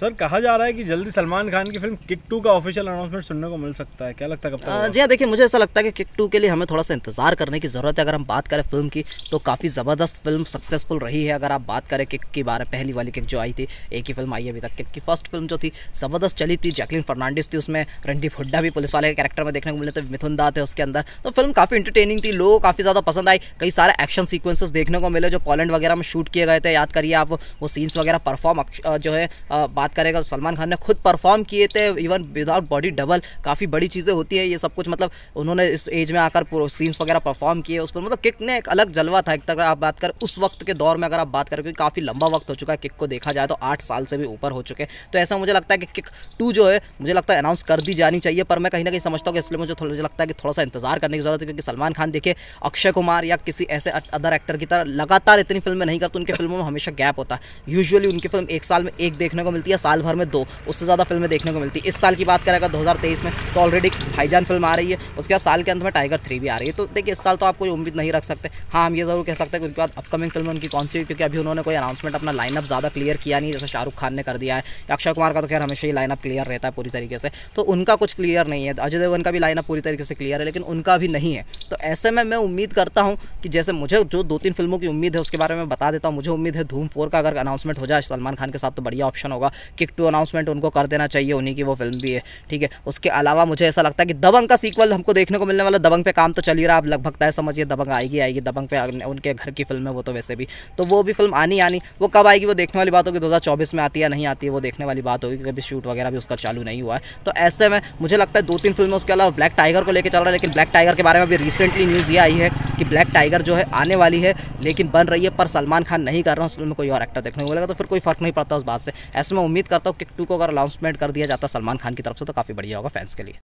sir कहा जा रहा है कि जल्दी सलमान खान की फिल्म किक टू का ऑफिशियल अनाउंसमेंट सुनने को मिल सकता है क्या लगता है कब जी हाँ देखिए मुझे ऐसा लगता है कि किक टू के लिए हमें थोड़ा सा इंतजार करने की ज़रूरत है अगर हम बात करें फिल्म की तो काफ़ी ज़बरदस्त फिल्म सक्सेसफुल रही है अगर आप बात करें किक के बारे में पहली वाली किक जो आई थी एक ही फिल्म आई अभी तक किक की फर्स्ट फिल्म जो थी ज़बरदस्त चली थी जैकलिन फर्नांडिस थी उसमें रणदीप हुड्डा भी पुलिस वाले के कैरेक्टर में देखने को मिले थे मिथुन दा थे उसके अंदर तो फिल्म काफ़ी इंटरटेनिंग थी लोगों को काफ़ी ज़्यादा पसंद आई कई सारे एक्शन सीक्वेंसेस देखने को मिले जो पॉलैंड वगैरह में शूट किए गए थे याद करिए आप वो सीन्स वगैरह परफॉर्म जो है बात बात करेगा तो सलमान खान ने खुद परफॉर्म किए थे इवन विदाउट बॉडी डबल काफ़ी बड़ी चीज़ें होती है ये सब कुछ मतलब उन्होंने इस एज में आकर सीन्स वगैरह परफॉर्म किए उस पर मतलब किक ने एक अलग जलवा था एक तक आप बात करें उस वक्त के दौर में अगर आप बात करें क्योंकि काफ़ी लंबा वक्त हो चुका है किक को देखा जाए तो आठ साल से भी ऊपर हो चुके हैं तो ऐसा मुझे लगता है कि किक टू जो है मुझे लगता है अनाउंस कर दी जानी चाहिए पर मैं कहीं ना कहीं समझता हूँ इसलिए मुझे थोड़ा मुझे लगता है कि थोड़ा सा इंतजार करने की जरूरत है क्योंकि सलमान खान देखे अक्षय कुमार या किसी ऐसे अदर एक्टर की तरह लगातार इतनी फिल्में नहीं करते उनके फिल्मों में हमेशा गैप होता है यूजुअली उनकी फिल्म एक साल में एक देखने को मिलती है साल भर में दो उससे ज़्यादा फिल्में देखने को मिलती है इस साल की बात करें अगर दो में तो ऑलरेडी भाईजान फिल्म आ रही है उसके बाद साल के अंत में टाइगर थ्री भी आ रही है तो देखिए इस साल तो आप कोई उम्मीद नहीं रख सकते हाँ हम ये ज़रूर कह सकते हैं कि उनके बाद अपकमिंग फिल्म उनकी कौन सी हुई क्योंकि अभी उन्होंने कोई अनाउंसमेंट अपना लाइनअप ज़्यादा क्लियर किया नहीं जैसे शाहरुख खान ने कर दिया है अक्षय कुमार का तो खैर हमेशा ही लाइनअप क्लियर रहता है पूरी तरीके से तो उनका कुछ क्लियर नहीं है अजय देवगन का भी लाइनअप पूरी तरीके से क्लियर है लेकिन उनका भी नहीं है तो ऐसे में मैं उम्मीद करता हूँ कि जैसे मुझे जो दो तीन फिल्मों की उम्मीद है उसके बारे में बता देता हूँ मुझे उम्मीद है धूम फोर का अगर अनाउंसमेंट हो जाए सलमान खान के साथ तो बढ़िया ऑप्शन होगा किक टू अनाउंसमेंट उनको कर देना चाहिए उन्हीं की वो फिल्म भी है ठीक है उसके अलावा मुझे ऐसा लगता है कि दबंग का सीक्वल हमको देखने को मिलने वाला दबंग पे काम तो चल ही रहा आप लगभग तय समझिए दबंग आएगी आएगी दबंग पे उनके घर की फिल्म है वो तो वैसे भी तो वो भी फिल्म आनी आनी वो कब आएगी वो देखने वाली बात होगी दो में आती है नहीं आती है वो देखने वाली बात होगी कभी शूट वगैरह भी उसका चालू नहीं हुआ है तो ऐसे में मुझे लगता है दो तीन फिल्में उसके अलावा ब्लैक टाइगर को लेकर चल रहा है लेकिन ब्लैक टाइगर के बारे में अभी रिसेंटली न्यूज़ ये आई है कि ब्लैक टाइगर जो है आने वाली है लेकिन बन रही है पर सलमान खान नहीं कर रहा उस फिल्म में कोई और एक्टर देखने को मिलेगा तो फिर कोई फर्क नहीं पड़ता उस बात से ऐसे में उम्मीद उम्मीद करता हूँ किक टू को अगर अनाउंसमेंट कर दिया जाता सलमान खान की तरफ से तो काफ़ी बढ़िया होगा फैंस के लिए